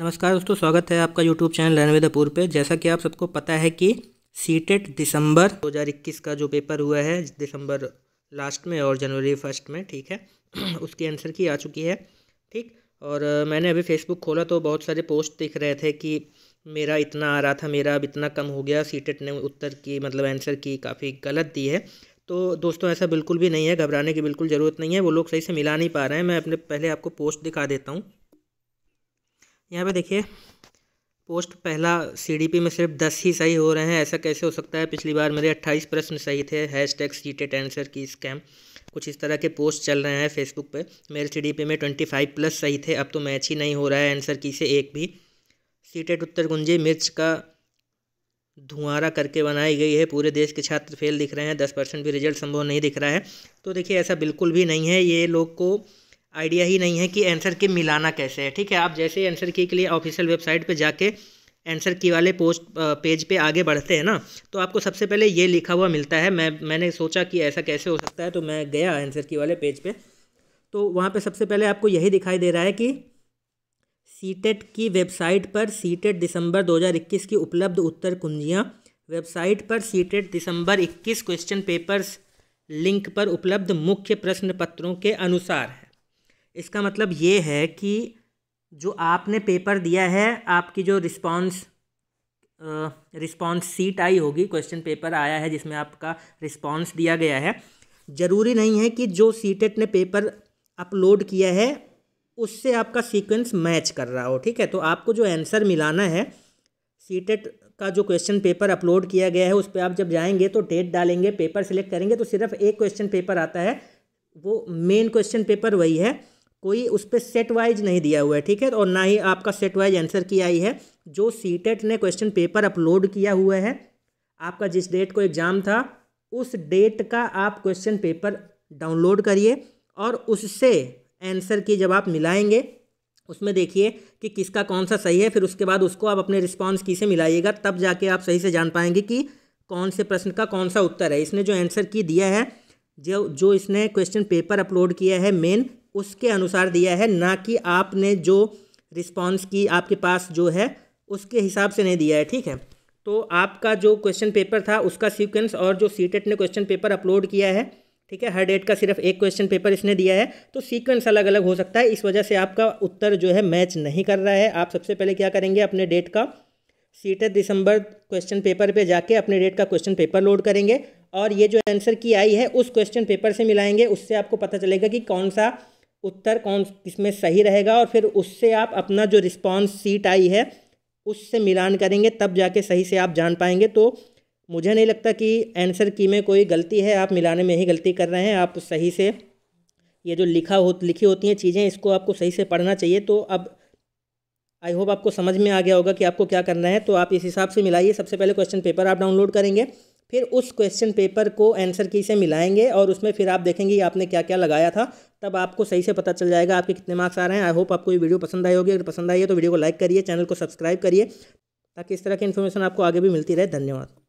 नमस्कार दोस्तों स्वागत है आपका यूट्यूब चैनल रनवे दपूर पे जैसा कि आप सबको पता है कि सीटेट दिसंबर 2021 का जो पेपर हुआ है दिसंबर लास्ट में और जनवरी फर्स्ट में ठीक है उसकी आंसर की आ चुकी है ठीक और मैंने अभी फेसबुक खोला तो बहुत सारे पोस्ट दिख रहे थे कि मेरा इतना आ रहा था मेरा अब इतना कम हो गया सीटेट ने उत्तर की मतलब आंसर की काफ़ी गलत दी है तो दोस्तों ऐसा बिल्कुल भी नहीं है घबराने की बिल्कुल ज़रूरत नहीं है वो लोग सही से मिला नहीं पा रहे हैं मैं अपने पहले आपको पोस्ट दिखा देता हूँ यहाँ पे देखिए पोस्ट पहला सीडीपी में सिर्फ दस ही सही हो रहे हैं ऐसा कैसे हो सकता है पिछली बार मेरे अट्ठाईस प्रश्न सही थे hashtag TET answer key scam कुछ इस तरह के पोस्ट चल रहे हैं फेसबुक पे मेरे सीडीपी में ट्वेंटी फाइव प्लस सही थे अब तो मैच ही नहीं हो रहा है आंसर की से एक भी सीटेट e उत्तर गुंजी मिर्च का धुआरा करके बनाई गई है पूरे देश के छात्र फेल दिख रहे हैं दस परसेंट भी रिजल्ट संभव नहीं दिख रहा है तो देखिए ऐसा बिल्कुल भी नहीं है ये लोग को आइडिया ही नहीं है कि आंसर के मिलाना कैसे है ठीक है आप जैसे आंसर की के लिए ऑफिशियल वेबसाइट पे जाके आंसर की वाले पोस्ट पेज पे आगे बढ़ते हैं ना तो आपको सबसे पहले ये लिखा हुआ मिलता है मैं मैंने सोचा कि ऐसा कैसे हो सकता है तो मैं गया आंसर की वाले पेज पे तो वहाँ पर सबसे पहले आपको यही दिखाई दे रहा है कि सीटेट की वेबसाइट पर सीटेट दिसंबर 2021 की उपलब्ध उत्तर कुंजियाँ वेबसाइट पर सीटेट दिसंबर 21 क्वेश्चन पेपर्स लिंक पर उपलब्ध मुख्य प्रश्न पत्रों के अनुसार इसका मतलब ये है कि जो आपने पेपर दिया है आपकी जो रिस्पॉन्स रिस्पॉन्स सीट आई होगी क्वेश्चन पेपर आया है जिसमें आपका रिस्पॉन्स दिया गया है ज़रूरी नहीं है कि जो सीटेट ने पेपर अपलोड किया है उससे आपका सीक्वेंस मैच कर रहा हो ठीक है तो आपको जो आंसर मिलाना है सीटेट का जो क्वेश्चन पेपर अपलोड किया गया है उस पर आप जब जाएंगे तो डेट डालेंगे पेपर सेलेक्ट करेंगे तो सिर्फ एक क्वेश्चन पेपर आता है वो मेन क्वेश्चन पेपर वही है कोई उस पर सेट वाइज नहीं दिया हुआ है ठीक है और ना ही आपका सेट वाइज आंसर की आई है जो सी e ने क्वेश्चन पेपर अपलोड किया हुआ है आपका जिस डेट को एग्ज़ाम था उस डेट का आप क्वेश्चन पेपर डाउनलोड करिए और उससे आंसर की जब आप मिलाएंगे उसमें देखिए कि किसका कौन सा सही है फिर उसके बाद उसको आप अपने रिस्पॉन्स की से मिलाइएगा तब जाके आप सही से जान पाएंगे कि कौन से प्रश्न का कौन सा उत्तर है इसने जो आंसर की दिया है जो जो इसने क्वेश्चन पेपर अपलोड किया है मेन उसके अनुसार दिया है ना कि आपने जो रिस्पॉन्स की आपके पास जो है उसके हिसाब से नहीं दिया है ठीक है तो आपका जो क्वेश्चन पेपर था उसका सीक्वेंस और जो सीटेट e ने क्वेश्चन पेपर अपलोड किया है ठीक है हर डेट का सिर्फ एक क्वेश्चन पेपर इसने दिया है तो सीक्वेंस अलग अलग हो सकता है इस वजह से आपका उत्तर जो है मैच नहीं कर रहा है आप सबसे पहले क्या करेंगे अपने डेट का सीटेट दिसंबर क्वेश्चन पेपर पे जाके अपने डेट का क्वेश्चन पेपर लोड करेंगे और ये जो आंसर की आई है उस क्वेश्चन पेपर से मिलाएंगे उससे आपको पता चलेगा कि कौन सा उत्तर कौन किसमें सही रहेगा और फिर उससे आप अपना जो रिस्पॉन्स सीट आई है उससे मिलान करेंगे तब जाके सही से आप जान पाएंगे तो मुझे नहीं लगता कि आंसर की में कोई गलती है आप मिलाने में ही गलती कर रहे हैं आप सही से ये जो लिखा हो लिखी होती हैं चीज़ें इसको आपको सही से पढ़ना चाहिए तो अब आई होप आपको समझ में आ गया होगा कि आपको क्या करना है तो आप इस हिसाब से मिलाइए सबसे पहले क्वेश्चन पेपर आप डाउनलोड करेंगे फिर उस क्वेश्चन पेपर को आंसर की से मिलाएंगे और उसमें फिर आप देखेंगे आपने क्या क्या लगाया था तब आपको सही से पता चल जाएगा आपके कितने मार्क्स आ रहे हैं आई होप आपको ये वीडियो पसंद आई होगी अगर पसंद आई है तो वीडियो को लाइक करिए चैनल को सब्सक्राइब करिए ताकि इस तरह की इन्फॉर्मेशन आपको आगे भी मिलती रहे धन्यवाद